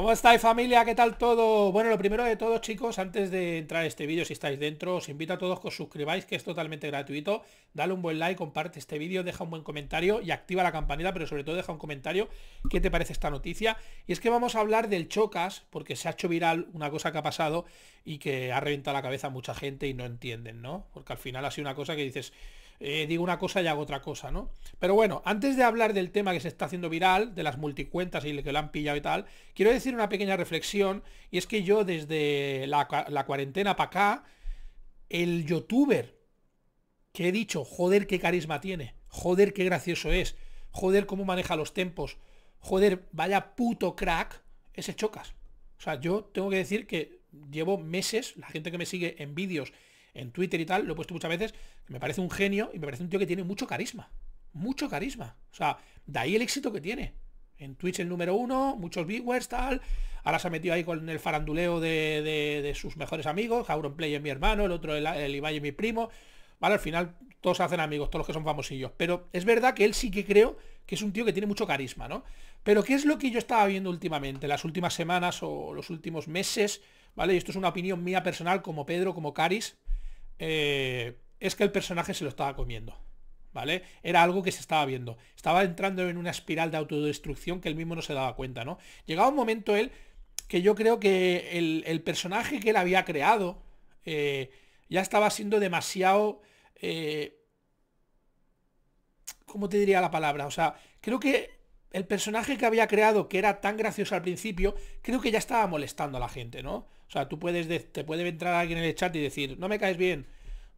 ¿Cómo estáis familia? ¿Qué tal todo? Bueno, lo primero de todo chicos, antes de entrar a este vídeo, si estáis dentro, os invito a todos que os suscribáis, que es totalmente gratuito. Dale un buen like, comparte este vídeo, deja un buen comentario y activa la campanita, pero sobre todo deja un comentario qué te parece esta noticia. Y es que vamos a hablar del Chocas, porque se ha hecho viral una cosa que ha pasado y que ha reventado la cabeza a mucha gente y no entienden, ¿no? Porque al final ha sido una cosa que dices eh, digo una cosa y hago otra cosa, ¿no? Pero bueno, antes de hablar del tema que se está haciendo viral, de las multicuentas y que lo han pillado y tal, quiero decir una pequeña reflexión, y es que yo desde la, la cuarentena para acá, el youtuber que he dicho, joder, qué carisma tiene, joder, qué gracioso es, joder, cómo maneja los tempos, joder, vaya puto crack, ese chocas. O sea, yo tengo que decir que llevo meses, la gente que me sigue en vídeos en Twitter y tal, lo he puesto muchas veces, me parece un genio y me parece un tío que tiene mucho carisma. Mucho carisma. O sea, de ahí el éxito que tiene. En Twitch el número uno, muchos viewers, tal. Ahora se ha metido ahí con el faranduleo de, sus mejores amigos. Jauron Play es mi hermano, el otro el, Ibai es mi primo. Vale, al final todos hacen amigos, todos los que son famosillos. Pero es verdad que él sí que creo que es un tío que tiene mucho carisma, ¿no? Pero ¿qué es lo que yo estaba viendo últimamente, las últimas semanas o los últimos meses? ¿Vale? Y esto es una opinión mía personal como Pedro, como Caris. Eh, es que el personaje se lo estaba comiendo. ¿Vale? Era algo que se estaba viendo. Estaba entrando en una espiral de autodestrucción que él mismo no se daba cuenta, ¿no? Llegaba un momento él que yo creo que el, personaje que él había creado eh, ya estaba siendo demasiado... Eh, ¿Cómo te diría la palabra? O sea, creo que el personaje que había creado, que era tan gracioso al principio, creo que ya estaba molestando a la gente, ¿no? O sea, tú puedes, te puede entrar alguien en el chat y decir, no me caes bien,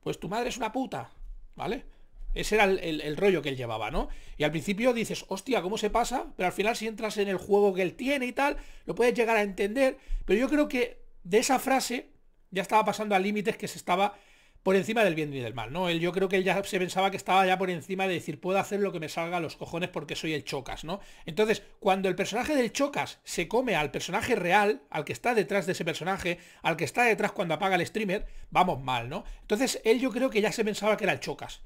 pues tu madre es una puta, ¿vale? Ese era el, el, rollo que él llevaba, ¿no? Y al principio dices, hostia, ¿cómo se pasa? Pero al final si entras en el juego que él tiene y tal, lo puedes llegar a entender. Pero yo creo que de esa frase ya estaba pasando a límites que se estaba por encima del bien y del mal, ¿no? Él, yo creo que él ya se pensaba que estaba ya por encima de decir, puedo hacer lo que me salga a los cojones porque soy el Chocas, ¿no? Entonces, cuando el personaje del Chocas se come al personaje real, al que está detrás de ese personaje, al que está detrás cuando apaga el streamer, vamos mal, ¿no? Entonces, él yo creo que ya se pensaba que era el Chocas.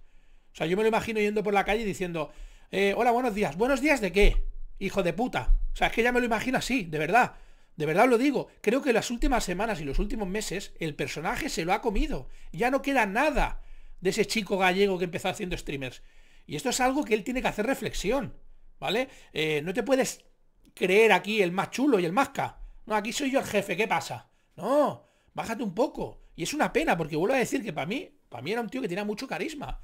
O sea, yo me lo imagino yendo por la calle diciendo, eh, hola, buenos días. ¿Buenos días de qué? Hijo de puta. O sea, es que ya me lo imagino así, de verdad. De verdad lo digo, creo que las últimas semanas y los últimos meses el personaje se lo ha comido. Ya no queda nada de ese chico gallego que empezó haciendo streamers. Y esto es algo que él tiene que hacer reflexión, ¿vale? Eh, no te puedes creer aquí el más chulo y el más No, aquí soy yo el jefe, ¿qué pasa? No, bájate un poco. Y es una pena, porque vuelvo a decir que para mí, para mí era un tío que tenía mucho carisma.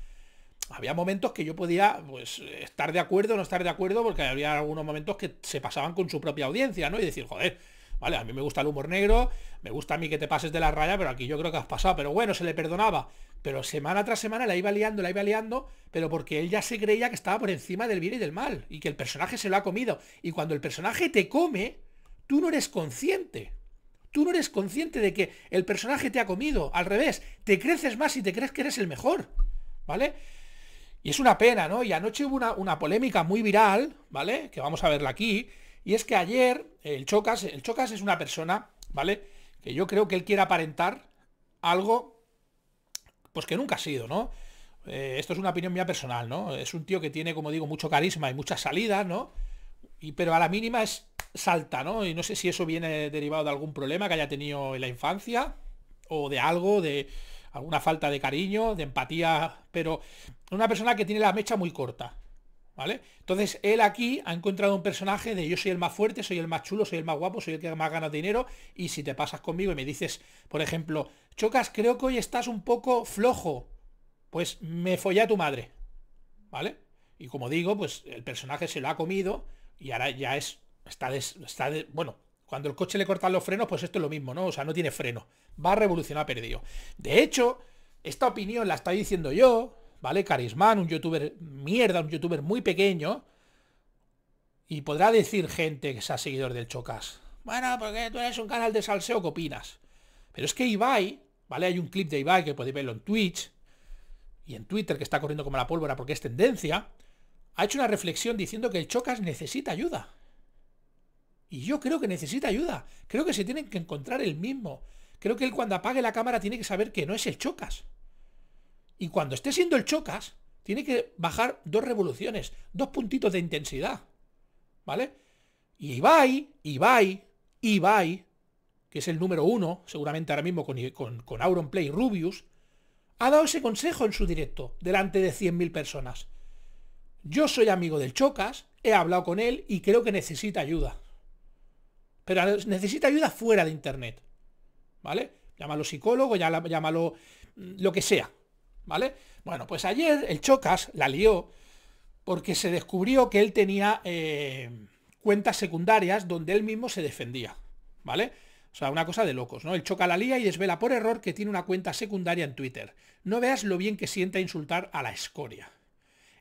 Había momentos que yo podía pues, estar de acuerdo o no estar de acuerdo, porque había algunos momentos que se pasaban con su propia audiencia, ¿no? Y decir, joder, ¿vale? A mí me gusta el humor negro, me gusta a mí que te pases de la raya, pero aquí yo creo que has pasado, pero bueno, se le perdonaba. Pero semana tras semana la iba liando, la iba liando, pero porque él ya se creía que estaba por encima del bien y del mal, y que el personaje se lo ha comido. Y cuando el personaje te come, tú no eres consciente. Tú no eres consciente de que el personaje te ha comido. Al revés, te creces más y te crees que eres el mejor. ¿Vale? Y es una pena, ¿no? Y anoche hubo una, una polémica muy viral, ¿vale? Que vamos a verla aquí, y es que ayer el Chocas, el Chocas es una persona, ¿vale? Que yo creo que él quiere aparentar algo, pues que nunca ha sido, ¿no? Eh, esto es una opinión mía personal, ¿no? Es un tío que tiene, como digo, mucho carisma y muchas salidas, ¿no? pero a la mínima es salta, ¿no? Y no sé si eso viene derivado de algún problema que haya tenido en la infancia o de algo, de alguna falta de cariño, de empatía, pero una persona que tiene la mecha muy corta. ¿Vale? Entonces él aquí ha encontrado un personaje de yo soy el más fuerte, soy el más chulo, soy el más guapo, soy el que más gana dinero y si te pasas conmigo y me dices, por ejemplo, Chocas, creo que hoy estás un poco flojo, pues me follé a tu madre, ¿vale? Y como digo, pues el personaje se lo ha comido y ahora ya es, está, está bueno, cuando el coche le cortan los frenos, pues esto es lo mismo, ¿no? O sea, no tiene freno, va a revolucionar perdido. De hecho, esta opinión la estoy diciendo yo, ¿vale? Carismán, un youtuber mierda, un youtuber muy pequeño. Y podrá decir gente que sea seguidor del Chocas. Bueno, porque tú eres un canal de salseo, ¿qué opinas? Pero es que Ibai, ¿vale? Hay un clip de Ibai que podéis verlo en Twitch y en Twitter, que está corriendo como la pólvora porque es tendencia, ha hecho una reflexión diciendo que el Chocas necesita ayuda. Y yo creo que necesita ayuda. Creo que se tienen que encontrar el mismo. Creo que él cuando apague la cámara tiene que saber que no es el Chocas. Y cuando esté siendo el chocas, tiene que bajar dos revoluciones, dos puntitos de intensidad. ¿Vale? Y Ibai, Ibai, Ibai, que es el número uno, seguramente ahora mismo con, con, con Auronplay y Rubius, ha dado ese consejo en su directo, delante de 100.000 personas. Yo soy amigo del Chocas, he hablado con él y creo que necesita ayuda. Pero necesita ayuda fuera de Internet. ¿Vale? Llámalo psicólogo, llámalo mm, lo que sea. ¿vale? Bueno, pues ayer el Chocas la lió porque se descubrió que él tenía eh, cuentas secundarias donde él mismo se defendía, ¿vale? O sea, una cosa de locos, ¿no? El Choca la lía y desvela por error que tiene una cuenta secundaria en Twitter. No veas lo bien que sienta insultar a la escoria.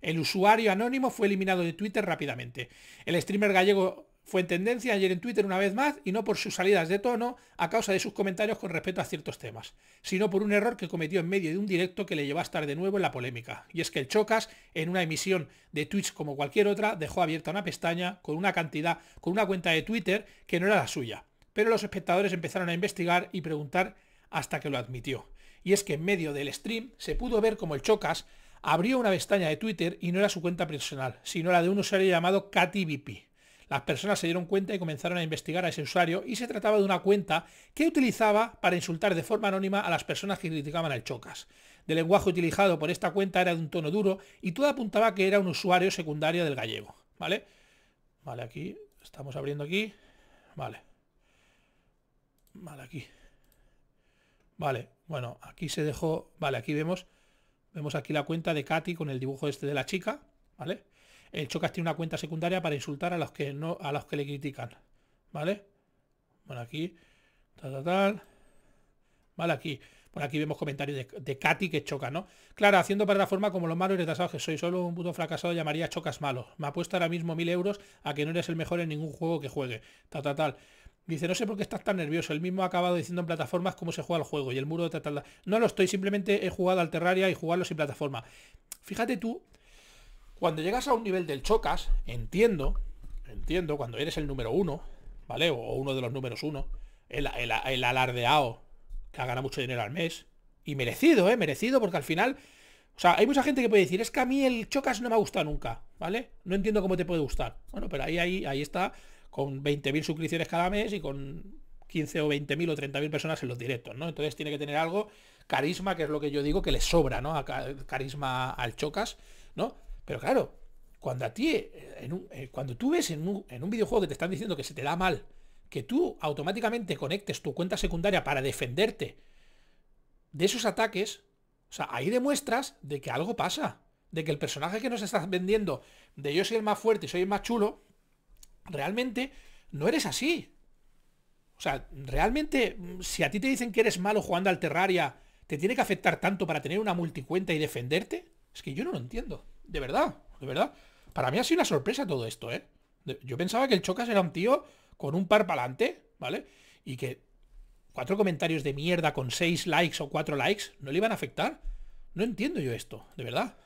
El usuario anónimo fue eliminado de Twitter rápidamente. El streamer gallego fue en tendencia ayer en Twitter una vez más y no por sus salidas de tono a causa de sus comentarios con respecto a ciertos temas, sino por un error que cometió en medio de un directo que le llevó a estar de nuevo en la polémica. Y es que el Chocas, en una emisión de Twitch como cualquier otra, dejó abierta una pestaña con una cantidad, con una cuenta de Twitter que no era la suya. Pero los espectadores empezaron a investigar y preguntar hasta que lo admitió. Y es que en medio del stream se pudo ver como el Chocas abrió una pestaña de Twitter y no era su cuenta personal, sino la de un usuario llamado KatyVipi. Las personas se dieron cuenta y comenzaron a investigar a ese usuario y se trataba de una cuenta que utilizaba para insultar de forma anónima a las personas que criticaban al Chocas. El lenguaje utilizado por esta cuenta era de un tono duro y todo apuntaba que era un usuario secundario del gallego, ¿vale? Vale, aquí, estamos abriendo aquí, vale. Vale, aquí. Vale, bueno, aquí se dejó, vale, aquí vemos, vemos aquí la cuenta de Katy con el dibujo este de la chica, ¿vale? el Chocas tiene una cuenta secundaria para insultar a los que no, a los que le critican. ¿Vale? Bueno, aquí. Tal, tal, tal. Vale, aquí. Bueno, aquí vemos comentarios de, Katy que choca, ¿no? Claro, haciendo para la forma como los malos y retrasados que soy. Solo un puto fracasado llamaría chocas Malo. Me apuesto ahora mismo mil euros a que no eres el mejor en ningún juego que juegue. Tal, tal, tal. Dice, no sé por qué estás tan nervioso. El mismo ha acabado diciendo en plataformas cómo se juega el juego y el muro de tal, tal, tal. No lo estoy, simplemente he jugado al Terraria y jugarlo sin plataforma. Fíjate tú cuando llegas a un nivel del chocas, entiendo, entiendo, cuando eres el número uno, ¿vale? O, uno de los números uno, el, alardeado que ha ganado mucho dinero al mes. Y merecido, ¿eh? Merecido, porque al final... O sea, hay mucha gente que puede decir, es que a mí el chocas no me ha gustado nunca, ¿vale? No entiendo cómo te puede gustar. Bueno, pero ahí, ahí, ahí está, con 20.000 suscripciones cada mes y con 15 o 20.000 o 30.000 personas en los directos, ¿no? Entonces tiene que tener algo, carisma, que es lo que yo digo, que le sobra, ¿no? carisma al chocas, ¿no? Pero claro, cuando a ti, eh, eh, cuando tú ves en un, videojuego que te están diciendo que se te da mal, que tú automáticamente conectes tu cuenta secundaria para defenderte de esos ataques, o sea, ahí demuestras de que algo pasa, de que el personaje que nos estás vendiendo, de yo soy el más fuerte y soy el más chulo, realmente no eres así. O sea, realmente, mm, si a ti te dicen que eres malo jugando al Terraria, ¿te tiene que afectar tanto para tener una multicuenta y defenderte? Es que yo no lo entiendo. De verdad, de verdad. Para mí ha sido una sorpresa todo esto, ¿eh? Yo pensaba que el Chocas era un tío con un par pa'lante, ¿vale? Y que cuatro comentarios de mierda con seis likes o cuatro likes no le iban a afectar. No entiendo yo esto, de verdad.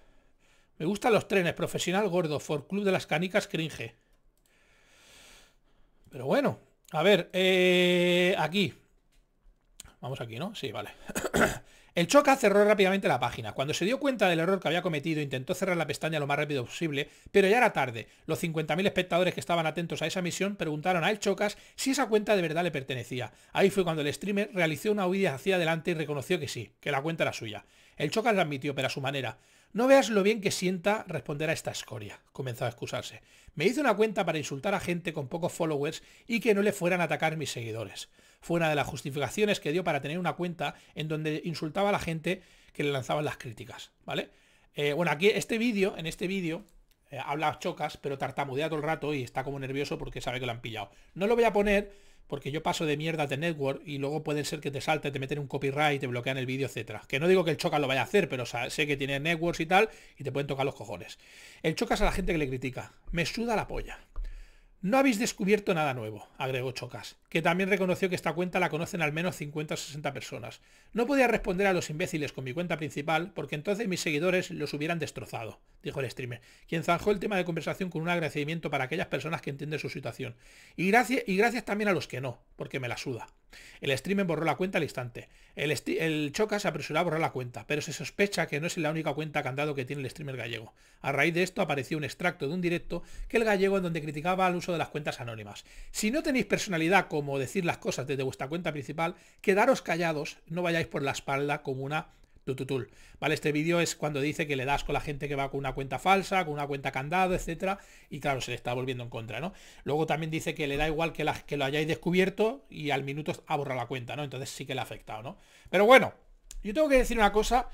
Me gustan los trenes, profesional gordo, for club de las canicas cringe. Pero bueno, a ver, eh, aquí. Vamos aquí, ¿no? Sí, vale. El Chocas cerró rápidamente la página. Cuando se dio cuenta del error que había cometido, intentó cerrar la pestaña lo más rápido posible, pero ya era tarde. Los 50.000 espectadores que estaban atentos a esa misión preguntaron a El Chocas si esa cuenta de verdad le pertenecía. Ahí fue cuando el streamer realizó una huida hacia adelante y reconoció que sí, que la cuenta era suya. El Chocas la admitió, pero a su manera. No veas lo bien que sienta responder a esta escoria, comenzó a excusarse. Me hice una cuenta para insultar a gente con pocos followers y que no le fueran a atacar mis seguidores. Fue una de las justificaciones que dio para tener una cuenta en donde insultaba a la gente que le lanzaban las críticas, ¿vale? Eh, bueno, aquí este vídeo, en este vídeo, eh, habla chocas, pero tartamudea todo el rato y está como nervioso porque sabe que lo han pillado. No lo voy a poner porque yo paso de mierda de network y luego puede ser que te salte, te meten un copyright, te bloquean el vídeo, etcétera. Que no digo que el Chocas lo vaya a hacer, pero sé que tiene networks y tal, y te pueden tocar los cojones. El Chocas a la gente que le critica, me suda la polla. No habéis descubierto nada nuevo, agregó Chocas, que también reconoció que esta cuenta la conocen al menos 50 o 60 personas. No podía responder a los imbéciles con mi cuenta principal porque entonces mis seguidores los hubieran destrozado, dijo el streamer, quien zanjó el tema de conversación con un agradecimiento para aquellas personas que entienden su situación. Y, gracias, y gracias también a los que no, porque me la suda. El streamer borró la cuenta al instante. El, Choca se apresuró a borrar la cuenta, pero se sospecha que no es la única cuenta candado que tiene el streamer gallego. A raíz de esto apareció un extracto de un directo que el gallego en donde criticaba el uso de las cuentas anónimas. Si no tenéis personalidad como decir las cosas desde vuestra cuenta principal, quedaros callados, no vayáis por la espalda como una tututul. ¿Vale? Este vídeo es cuando dice que le das con la gente que va con una cuenta falsa, con una cuenta candado, etcétera, y claro, se le está volviendo en contra, ¿no? Luego también dice que le da igual que, las que lo hayáis descubierto y al minuto ha borrado la cuenta, ¿no? Entonces sí que le ha afectado, ¿no? Pero bueno, yo tengo que decir una cosa.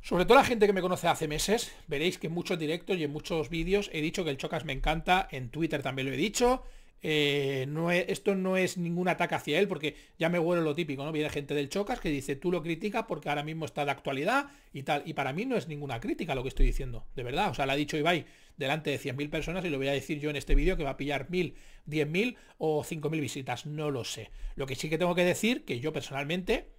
Sobre todo la gente que me conoce hace meses, veréis que en muchos directos y en muchos vídeos he dicho que el Chocas me encanta, en Twitter también lo he dicho, eh, no esto no es ningún ataque hacia él, porque ya me huelo lo típico, ¿no? Viene gente del Chocas que dice, tú lo criticas porque ahora mismo está de actualidad y tal. Y para mí no es ninguna crítica lo que estoy diciendo, de verdad. O sea, lo ha dicho Ibai delante de 100.000 personas y lo voy a decir yo en este vídeo que va a pillar 1.000, 10.000 o 5.000 visitas, no lo sé. Lo que sí que tengo que decir, que yo personalmente,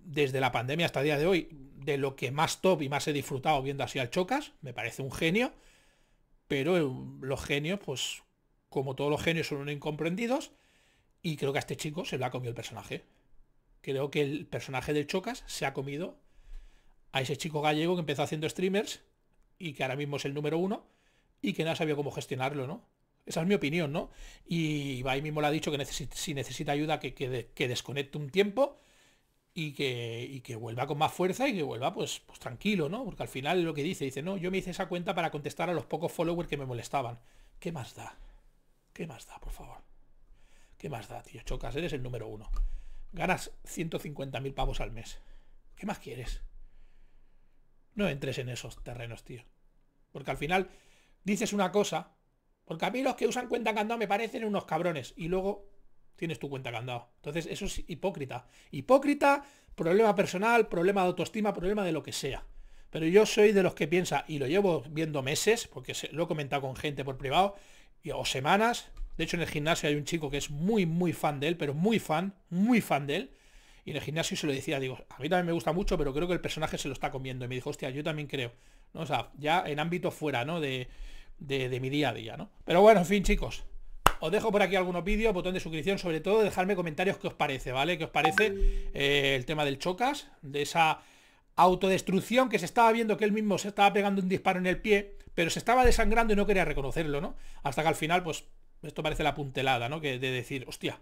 desde la pandemia hasta el día de hoy, de lo que más top y más he disfrutado viendo así al Chocas, me parece un genio, pero eh, los genios, pues como todos los genios son incomprendidos, y creo que a este chico se le ha comido el personaje. Creo que el personaje del Chocas se ha comido a ese chico gallego que empezó haciendo streamers y que ahora mismo es el número uno y que no sabía cómo gestionarlo, ¿no? Esa es mi opinión, ¿no? Y ahí mismo le ha dicho que si necesita ayuda que, desconecte un tiempo y que, vuelva con más fuerza y que vuelva pues, pues, tranquilo, ¿no? Porque al final lo que dice, dice, no, yo me hice esa cuenta para contestar a los pocos followers que me molestaban. ¿Qué más da? ¿Qué más da, por favor? ¿Qué más da, tío? Chocas, eres el número uno. Ganas 150.000 pavos al mes. ¿Qué más quieres? No entres en esos terrenos, tío. Porque al final dices una cosa. Porque a mí los que usan cuenta candado me parecen unos cabrones. Y luego tienes tu cuenta candado. Entonces eso es hipócrita. Hipócrita, problema personal, problema de autoestima, problema de lo que sea. Pero yo soy de los que piensa, y lo llevo viendo meses, porque lo he comentado con gente por privado, o semanas. De hecho, en el gimnasio hay un chico que es muy, muy fan de él, pero muy fan, muy fan de él. Y en el gimnasio se lo decía, digo, a mí también me gusta mucho, pero creo que el personaje se lo está comiendo. Y me dijo, hostia, yo también creo. ¿No? O sea, ya en ámbito fuera, ¿no? De, mi día a día, ¿no? Pero bueno, en fin, chicos. Os dejo por aquí algunos vídeos, botón de suscripción, sobre todo dejarme comentarios qué os parece, ¿vale? ¿Qué os parece eh, el tema del chocas? De esa autodestrucción que se estaba viendo que él mismo se estaba pegando un disparo en el pie pero se estaba desangrando y no quería reconocerlo, ¿no? Hasta que al final, pues, esto parece la puntelada, ¿no? Que de decir, hostia,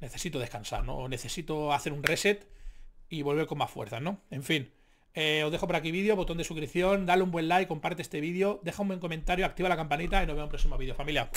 necesito descansar, ¿no? O necesito hacer un reset y volver con más fuerza, ¿no? En fin. Eh, os dejo por aquí vídeo, botón de suscripción, dale un buen like, comparte este vídeo, deja un buen comentario, activa la campanita y nos vemos en un próximo vídeo, familia.